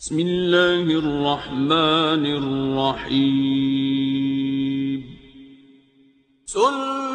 بسم الله الرحمن الرحيم سنة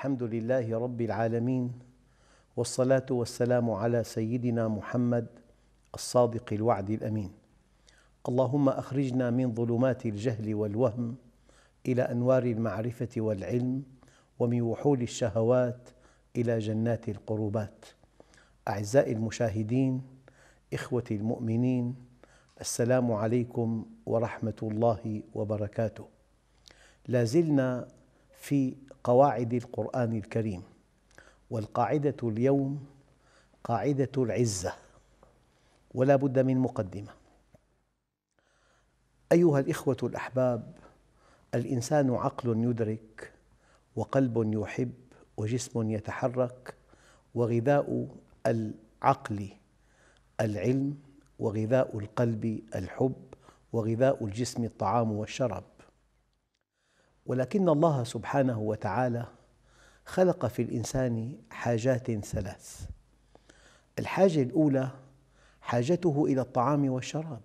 الحمد لله رب العالمين والصلاة والسلام على سيدنا محمد الصادق الوعد الأمين اللهم أخرجنا من ظلمات الجهل والوهم إلى أنوار المعرفة والعلم ومن وحول الشهوات إلى جنات القربات أعزائي المشاهدين إخوتي المؤمنين السلام عليكم ورحمة الله وبركاته لازلنا في قواعد القرآن الكريم والقاعدة اليوم قاعدة العزة ولا بد من مقدمة أيها الإخوة الأحباب الإنسان عقل يدرك وقلب يحب وجسم يتحرك وغذاء العقل العلم وغذاء القلب الحب وغذاء الجسم الطعام والشراب ولكن الله سبحانه وتعالى خلق في الإنسان حاجات ثلاث الحاجة الأولى حاجته إلى الطعام والشراب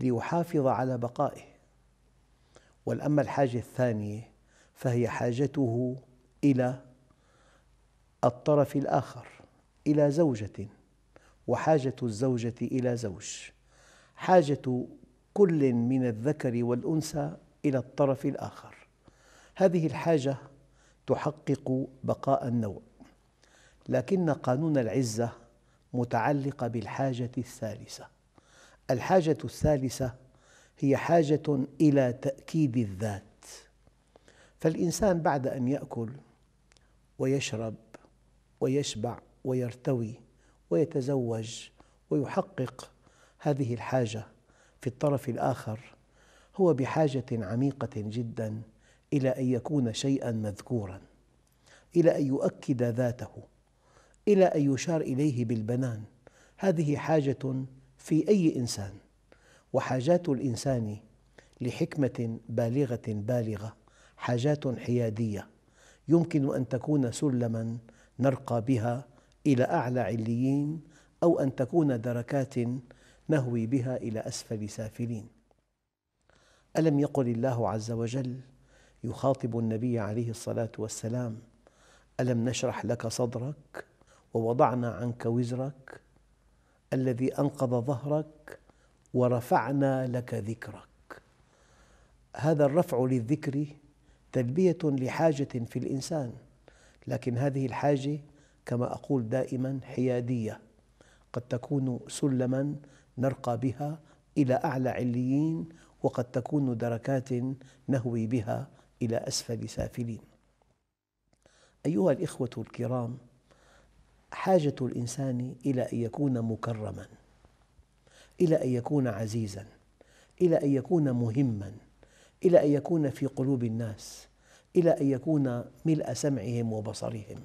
ليحافظ على بقائه والأما الحاجة الثانية فهي حاجته إلى الطرف الآخر إلى زوجة وحاجة الزوجة إلى زوج حاجة كل من الذكر والأنثى إلى الطرف الآخر هذه الحاجة تحقق بقاء النوع، لكن قانون العزة متعلقة بالحاجة الثالثة، الحاجة الثالثة هي حاجة إلى تأكيد الذات، فالإنسان بعد أن يأكل ويشرب ويشبع ويرتوي ويتزوج ويحقق هذه الحاجة في الطرف الآخر هو بحاجة عميقة جداً إلى أن يكون شيئا مذكورا إلى أن يؤكد ذاته إلى أن يشار إليه بالبنان هذه حاجة في أي إنسان وحاجات الإنسان لحكمة بالغة بالغة حاجات حيادية يمكن أن تكون سلما نرقى بها إلى أعلى عليين أو أن تكون دركات نهوي بها إلى أسفل سافلين ألم يقل الله عز وجل يخاطب النبي عليه الصلاة والسلام ألم نشرح لك صدرك ووضعنا عنك وزرك الذي أنقض ظهرك ورفعنا لك ذكرك هذا الرفع للذكر تلبية لحاجة في الإنسان لكن هذه الحاجة كما أقول دائماً حيادية قد تكون سلماً نرقى بها إلى أعلى عليين وقد تكون دركات نهوي بها إلى أسفل سافلين أيها الإخوة الكرام حاجة الإنسان إلى أن يكون مكرماً إلى أن يكون عزيزاً إلى أن يكون مهماً إلى أن يكون في قلوب الناس إلى أن يكون ملء سمعهم وبصرهم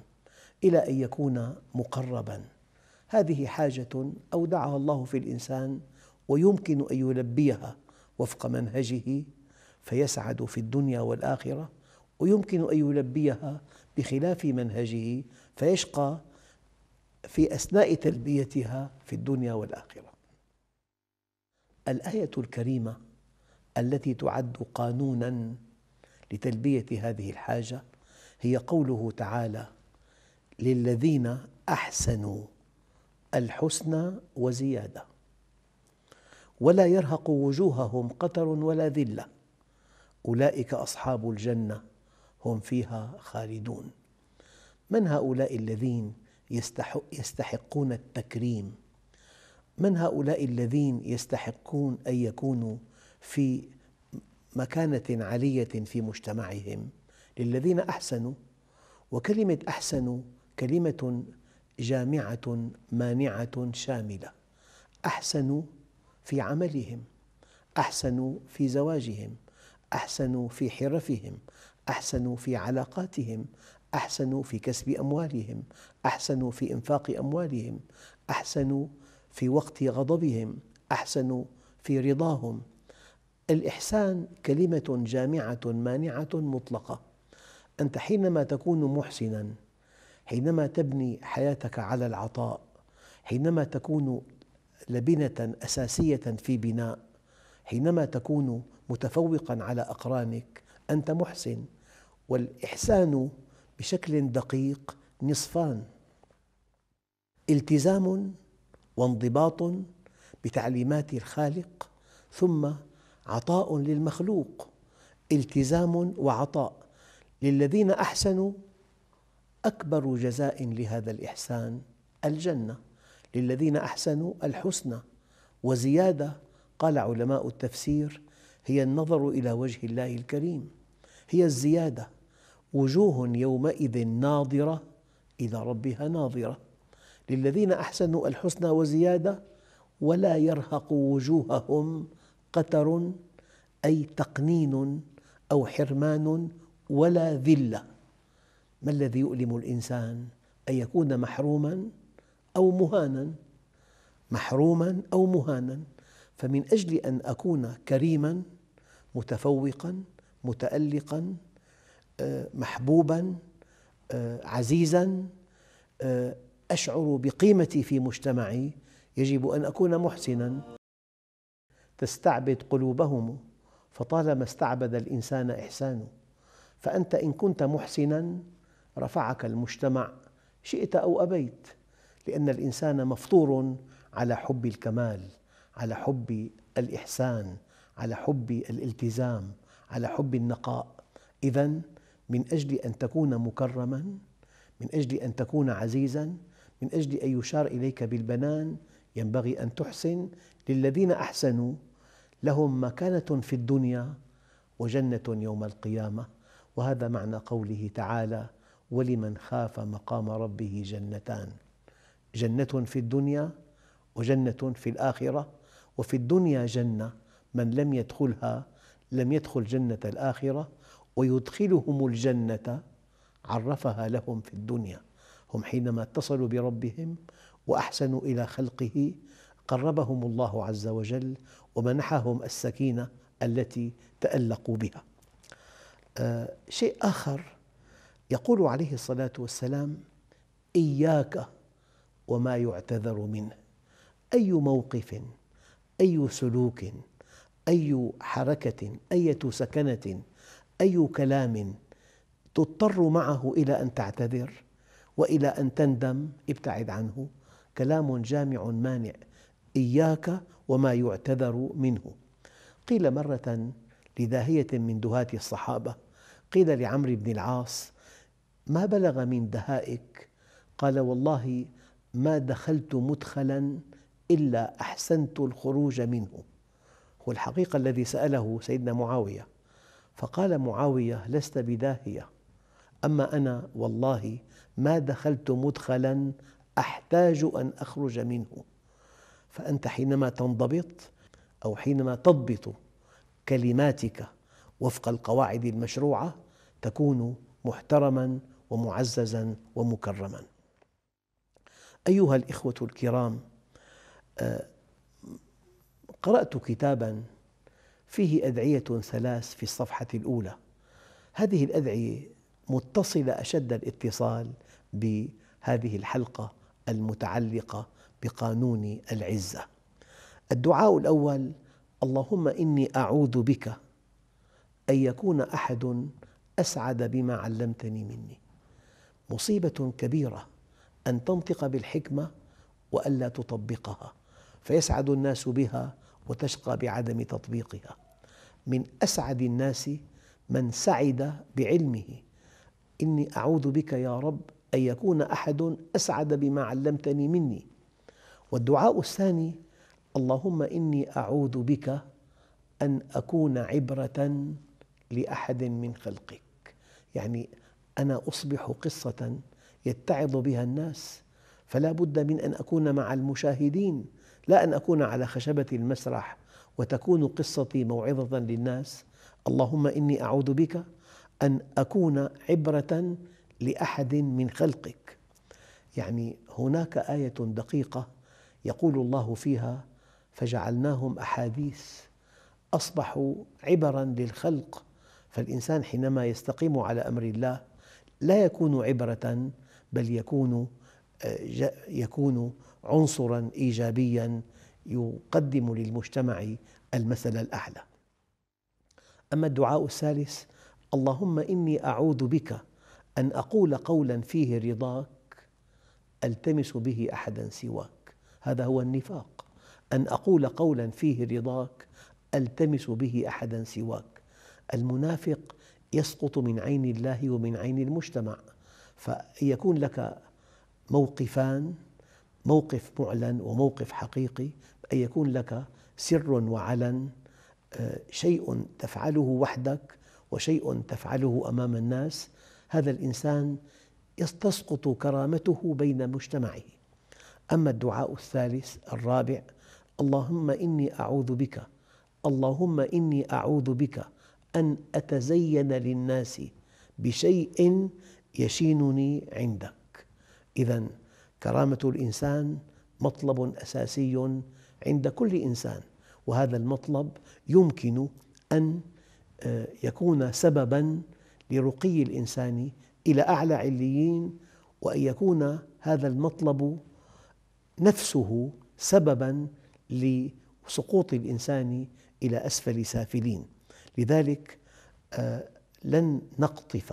إلى أن يكون مقرباً هذه حاجة أودعها الله في الإنسان ويمكن أن يلبيها وفق منهجه فيسعد في الدنيا والآخرة ويمكن أن يلبيها بخلاف منهجه فيشقى في أثناء تلبيتها في الدنيا والآخرة الآية الكريمة التي تعد قانوناً لتلبية هذه الحاجة هي قوله تعالى للذين أحسنوا الحسنى وزيادة ولا يرهق وجوههم قتر ولا ذلة أولئك أصحاب الجنة هم فيها خالدون من هؤلاء الذين يستحقون التكريم من هؤلاء الذين يستحقون أن يكونوا في مكانة عالية في مجتمعهم للذين أحسنوا وكلمة أحسنوا كلمة جامعة مانعة شاملة أحسنوا في عملهم أحسنوا في زواجهم أحسنوا في حرفهم أحسنوا في علاقاتهم أحسنوا في كسب أموالهم أحسنوا في إنفاق أموالهم أحسنوا في وقت غضبهم أحسنوا في رضاهم الإحسان كلمة جامعة مانعة مطلقة أنت حينما تكون محسناً حينما تبني حياتك على العطاء حينما تكون لبنة أساسية في بناء حينما تكون متفوقا على أقرانك أنت محسن والإحسان بشكل دقيق نصفان التزام وانضباط بتعليمات الخالق ثم عطاء للمخلوق التزام وعطاء للذين أحسنوا أكبر جزاء لهذا الإحسان الجنة للذين أحسنوا الحسنى وزيادة قال علماء التفسير هي النظر إلى وجه الله الكريم هي الزيادة وجوه يومئذ ناظرة إلى ربها ناظرة للذين أحسنوا الحسنى وزيادة ولا يرهق وجوههم قتر أي تقنين أو حرمان ولا ذلة ما الذي يؤلم الإنسان؟ أن يكون محروما أو مهانا محروما أو مهانا فمن أجل أن أكون كريما متفوقا متألقا آه، محبوبا آه، عزيزا آه، أشعر بقيمتي في مجتمعي يجب أن أكون محسناً تستعبد قلوبهم فطالما استعبد الإنسان إحسانه فأنت إن كنت محسناً رفعك المجتمع شئت أو أبيت لأن الإنسان مفطور على حب الكمال على حب الإحسان على حب الالتزام على حب النقاء إذا من أجل أن تكون مكرما من أجل أن تكون عزيزا من أجل أن يشار إليك بالبنان ينبغي أن تحسن للذين أحسنوا لهم مكانة في الدنيا وجنة يوم القيامة وهذا معنى قوله تعالى ولمن خاف مقام ربه جنتان جنة في الدنيا وجنة في الآخرة وفي الدنيا جنة من لم يدخلها لم يدخل جنة الآخرة ويدخلهم الجنة عرفها لهم في الدنيا هم حينما اتصلوا بربهم وأحسنوا إلى خلقه قربهم الله عز وجل ومنحهم السكينة التي تألقوا بها آه، شيء آخر يقول عليه الصلاة والسلام إياك وما يعتذر منه أي موقف أي سلوك أي حركة أي سكنة أي كلام تضطر معه إلى أن تعتذر وإلى أن تندم ابتعد عنه كلام جامع مانع إياك وما يعتذر منه قيل مرة لداهية من دهاة الصحابة قيل لعمرو بن العاص ما بلغ من دهائك قال والله ما دخلت مدخلا إلا أحسنت الخروج منه هو الحقيقة الذي سأله سيدنا معاوية فقال معاوية لست بداهية أما أنا والله ما دخلت مدخلا أحتاج أن أخرج منه فأنت حينما تنضبط أو حينما تضبط كلماتك وفق القواعد المشروعة تكون محترما ومعززا ومكرما أيها الإخوة الكرام آه، قرأت كتاباً فيه أدعية ثلاث في الصفحة الأولى هذه الأدعية متصلة أشد الاتصال بهذه الحلقة المتعلقة بقانون العزة الدعاء الأول اللهم إني أعوذ بك أن يكون أحد أسعد بما علمتني مني مصيبة كبيرة أن تنطق بالحكمة وألا تطبقها فيسعد الناس بها وتشقى بعدم تطبيقها من أسعد الناس من سعد بعلمه إني أعوذ بك يا رب أن يكون أحد أسعد بما علمتني مني والدعاء الثاني اللهم إني أعوذ بك أن أكون عبرة لأحد من خلقك يعني أنا أصبح قصة يتعظ بها الناس فلا بد من أن أكون مع المشاهدين لا أن أكون على خشبة المسرح وتكون قصتي موعظة للناس اللهم إني أعوذ بك أن أكون عبرة لأحد من خلقك يعني هناك آية دقيقة يقول الله فيها فجعلناهم أحاديث أصبحوا عبراً للخلق فالإنسان حينما يستقيم على أمر الله لا يكون عبرة بل يكون آه، يكون عنصرا إيجابيا يقدم للمجتمع المثل الأعلى أما الدعاء الثالث اللهم إني أعوذ بك أن أقول قولا فيه رضاك ألتمس به أحدا سواك هذا هو النفاق أن أقول قولا فيه رضاك ألتمس به أحدا سواك المنافق يسقط من عين الله ومن عين المجتمع فيكون لك موقفان موقف معلن وموقف حقيقي أن يكون لك سر وعلن آه، شيء تفعله وحدك وشيء تفعله أمام الناس هذا الإنسان تسقط كرامته بين مجتمعه أما الدعاء الثالث الرابع اللهم إني أعوذ بك اللهم إني أعوذ بك أن أتزين للناس بشيء يشينني عندك إذا كرامة الإنسان مطلب أساسي عند كل إنسان وهذا المطلب يمكن أن آه، يكون سبباً لرقي الإنسان إلى أعلى عليين وأن يكون هذا المطلب نفسه سبباً لسقوط الإنسان إلى أسفل سافلين لذلك آه، لن نقطف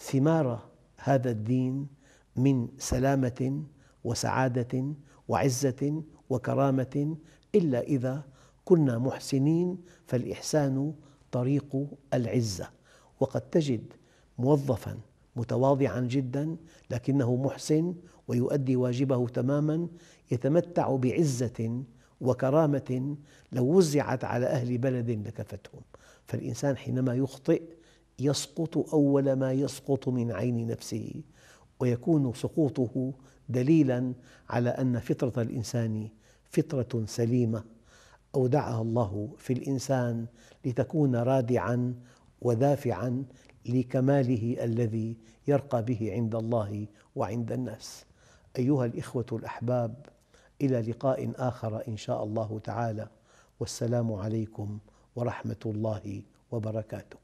ثمار هذا الدين من سلامة وسعادة وعزة وكرامة إلا إذا كنا محسنين فالإحسان طريق العزة وقد تجد موظفاً متواضعا جدا لكنه محسن ويؤدي واجبه تماما يتمتع بعزة وكرامة لو وزعت على أهل بلد لكفتهم فالإنسان حينما يخطئ يسقط أول ما يسقط من عين نفسه ويكون سقوطه دليلا على ان فطره الانسان فطره سليمه اودعها الله في الانسان لتكون رادعا ودافعا لكماله الذي يرقى به عند الله وعند الناس. ايها الاخوه الاحباب الى لقاء اخر ان شاء الله تعالى والسلام عليكم ورحمه الله وبركاته.